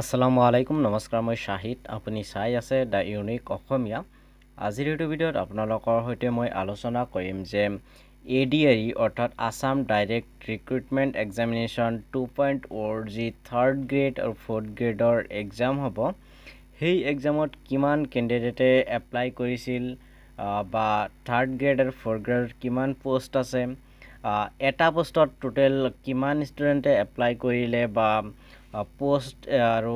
আসসালামু আলাইকুম নমস্কাৰ মই শাহিদ আপুনি চাই আছে দ্য ইউনিক অসমীয়া আজিৰ এইটো ভিডিঅ'ত আপোনালোকৰ সৈতে মই আলোচনা কৰিম যে এ ডি আই ই অৰ্থাৎ Assam direct recruitment examination two point or যি থাৰ্ড গ্ৰেড আৰু ফ'ৰ্থ গ্ৰেডৰ এক্সাম হ'ব সেই এক্সামত কিমান কেণ্ডিডেটে এপ্লাই কৰিছিল বা থাৰ্ড গ্ৰেড আৰু ফ'ৰ্থ গ্ৰেডত কিমান পোষ্ট আছে এটা পোষ্টত টোটেল কিমান ষ্টুডেণ্টে এপ্লাই কৰিলে বা পোষ্ট আৰু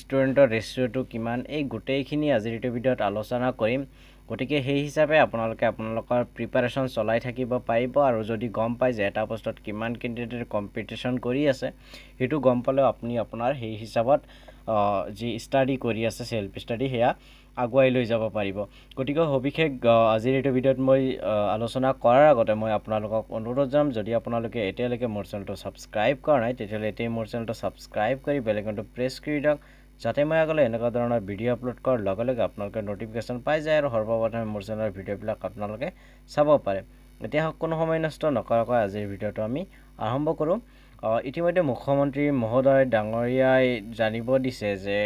ষ্টুডেণ্টৰ ৰেচিঅ'টো কিমান এই গোটেইখিনি আজিৰ এইটো ভিডিঅ'ত আলোচনা কৰিম গতিকে সেই হিচাপে আপোনালোকে আপোনালোকৰ প্ৰিপাৰেশ্যন চলাই থাকিব পাৰিব আৰু যদি গম পায় যে এটা পোষ্টত কিমান কেণ্ডিডেটে কম্পিটিশ্যন কৰি আছে সেইটো গম পালেও আপুনি আপোনাৰ সেই হিচাপত যি ষ্টাডি কৰি আছে ছেল্ফ ষ্টাডি সেয়া আগুৱাই লৈ যাব পাৰিব গতিকে সবিশেষ আজিৰ এইটো ভিডিঅ'ত মই আলোচনা কৰাৰ আগতে মই আপোনালোকক অনুৰোধ জনাম যদি আপোনালোকে এতিয়ালৈকে মোৰ চেনেলটো ছাবস্ক্ৰাইব কৰা নাই তেতিয়াহ'লে এতিয়াই মোৰ চেনেলটো ছাবস্ক্ৰাইব কৰি বেলেগনটো প্ৰেছ কৰি দিয়ক যাতে মই আগলৈ এনেকুৱা ধৰণৰ ভিডিঅ' আপলোড কৰাৰ লগে লগে আপোনালোকে ন'টিফিকেশ্যন পাই যায় আৰু সৰ্বপ্ৰথমে মোৰ চেনেলৰ ভিডিঅ'বিলাক আপোনালোকে চাব পাৰে এতিয়া সকলো সময় নষ্ট নকৰাকৈ আজিৰ ভিডিঅ'টো আমি আৰম্ভ কৰোঁ ইতিমধ্যে মুখ্যমন্ত্ৰী মহোদয় ডাঙৰীয়াই জানিব দিছে যে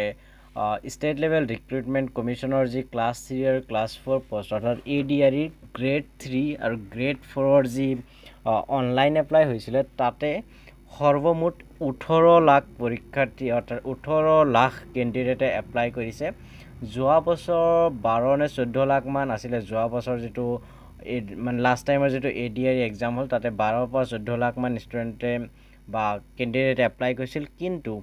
ষ্টেট লেভেল ৰিক্ৰুইটমেণ্ট কমিশ্যনৰ যি ক্লাছ থ্ৰী আৰু ক্লাছ ফ'ৰ পষ্ট অৰ্থাৎ এ ডি আৰ ইৰ গ্ৰেড থ্ৰী আৰু গ্ৰেড ফ'ৰৰ যি অনলাইন এপ্লাই হৈছিলে তাতে সৰ্বমুঠ ওঠৰ লাখ পৰীক্ষাৰ্থী অৰ্থাৎ ওঠৰ লাখ কেণ্ডিডেটে এপ্লাই কৰিছে যোৱা বছৰ বাৰ নে চৈধ্য লাখমান আছিলে যোৱা বছৰ যিটো মানে লাষ্ট টাইমৰ যিটো A D R E exam হ'ল তাতে বাৰৰ পৰা চৈধ্য লাখমান ষ্টুডেণ্টে বা কেণ্ডিডেটে এপ্লাই কৰিছিল কিন্তু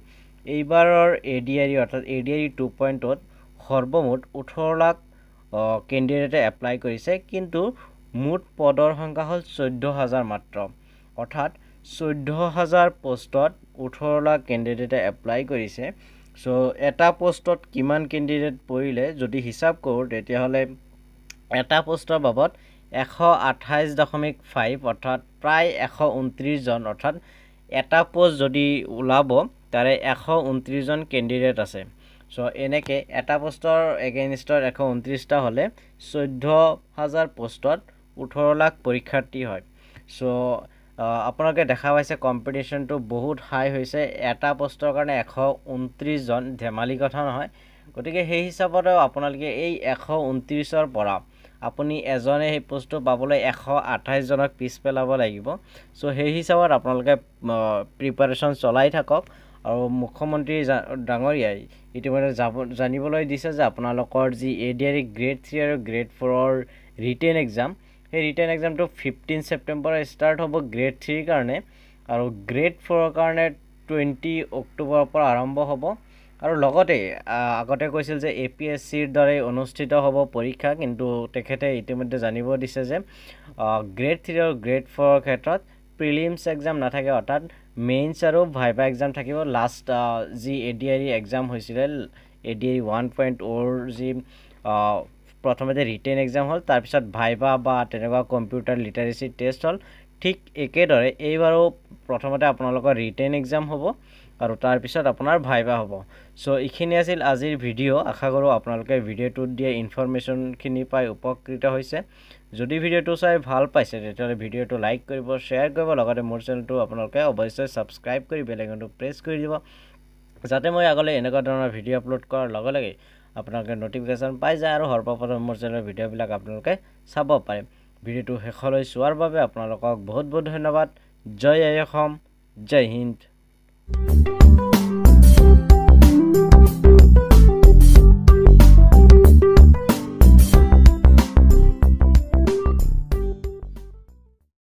এইবাৰৰ এ ডি আই অৰ্থাৎ এ ডি আই টু পইণ্টত সৰ্বমুঠ ওঠৰ লাখ কেণ্ডিডেটে এপ্লাই কৰিছে কিন্তু মুঠ পদৰ সংখ্যা হ'ল চৈধ্য হাজাৰ মাত্ৰ অৰ্থাৎ চৈধ্য হাজাৰ পষ্টত ওঠৰ লাখ কেণ্ডিডেটে এপ্লাই কৰিছে চ' এটা পষ্টত কিমান কেণ্ডিডেট পৰিলে যদি হিচাপ কৰোঁ তেতিয়াহ'লে এটা পষ্টৰ বাবদ এশ আঠাইছ দশমিক ফাইভ অৰ্থাৎ প্ৰায় এশ ঊনত্ৰিছজন অৰ্থাৎ এটা পষ্ট যদি ওলাব তাৰে এশ ঊনত্ৰিছজন কেণ্ডিডেট আছে চ' এনেকৈ এটা পোষ্টৰ এগেইনষ্টত এশ ঊনত্ৰিছটা হ'লে চৈধ্য হাজাৰ পষ্টত ওঠৰ লাখ পৰীক্ষাৰ্থী হয় চ' আপোনালোকে দেখা পাইছে কম্পিটিশ্যনটো বহুত হাই হৈছে এটা পোষ্টৰ কাৰণে এশ ঊনত্ৰিছজন ধেমালি কথা নহয় গতিকে সেই হিচাপতো আপোনালোকে এই এশ ঊনত্ৰিছৰ পৰা আপুনি এজনে সেই প'ষ্টটো পাবলৈ এশ আঠাইছজনক পিছ পেলাব লাগিব চ' সেই হিচাপত আপোনালোকে প্ৰিপাৰেশ্যন চলাই থাকক আৰু মুখ্যমন্ত্ৰী ডাঙৰীয়াই ইতিমধ্যে যাব জানিবলৈ দিছে যে আপোনালোকৰ যি A D R grade three আৰু গ্ৰেড ফ'ৰৰ ৰিটেন এক্সাম সেই ৰিটেন এক্সামটো ফিফটিন ছেপ্টেম্বৰ ষ্টাৰ্ট হ'ব গ্ৰেড থ্ৰীৰ কাৰণে আৰু গ্ৰেড ফ'ৰৰ কাৰণে টুৱেণ্টি অক্টোবৰৰ পৰা আৰম্ভ হ'ব আৰু লগতে আগতে কৈছিল যে এ পি এছ চিৰ দ্বাৰাই অনুষ্ঠিত হ'ব পৰীক্ষা কিন্তু তেখেতে ইতিমধ্যে জানিব দিছে যে গ্ৰেড থ্ৰী আৰু গ্ৰেড ফ'ৰৰ ক্ষেত্ৰত প্ৰিলিমছ এক্সাম নাথাকে অৰ্থাৎ মেইনছ আৰু ভাইবা এক্সাম থাকিব লাষ্ট যি এ ডি আই এক্সাম হৈছিলে A D I one point or যি প্ৰথমতে ৰিটেন এক্সাম হ'ল তাৰপিছত ভাইবা বা তেনেকুৱা কম্পিউটাৰ লিটাৰেচি টেষ্ট হ'ল ঠিক একেদৰে এইবাৰো প্ৰথমতে আপোনালোকৰ ৰিটেন এক্সাম হ'ব আৰু তাৰপিছত আপোনাৰ ভাইবা হ'ব চ' এইখিনি আছিল আজিৰ ভিডিঅ' আশা কৰোঁ আপোনালোকে ভিডিঅ'টোত দিয়া ইনফৰ্মেশ্যনখিনি পাই উপকৃত হৈছে যদি ভিডিঅ'টো চাই ভাল পাইছে তেতিয়াহ'লে ভিডিঅ'টো লাইক কৰিব শ্বেয়াৰ কৰিব লগতে মোৰ চেনেলটো আপোনালোকে অৱশ্যে ছাবস্ক্ৰাইব কৰি বেলেগটো প্ৰেছ কৰি দিব যাতে মই আগলৈ এনেকুৱা ধৰণৰ ভিডিঅ' আপলোড কৰাৰ লগে লগে আপোনালোকে ন'টিফিকেশ্যন পাই যায় আৰু সৰ্বপ্ৰথম মোৰ চেনেলৰ ভিডিঅ'বিলাক আপোনালোকে চাব পাৰে ভিডিঅ'টো শেষলৈ চোৱাৰ বাবে আপোনালোকক বহুত বহুত ধন্যবাদ জয় অসম জয় হিন্দ Thank you.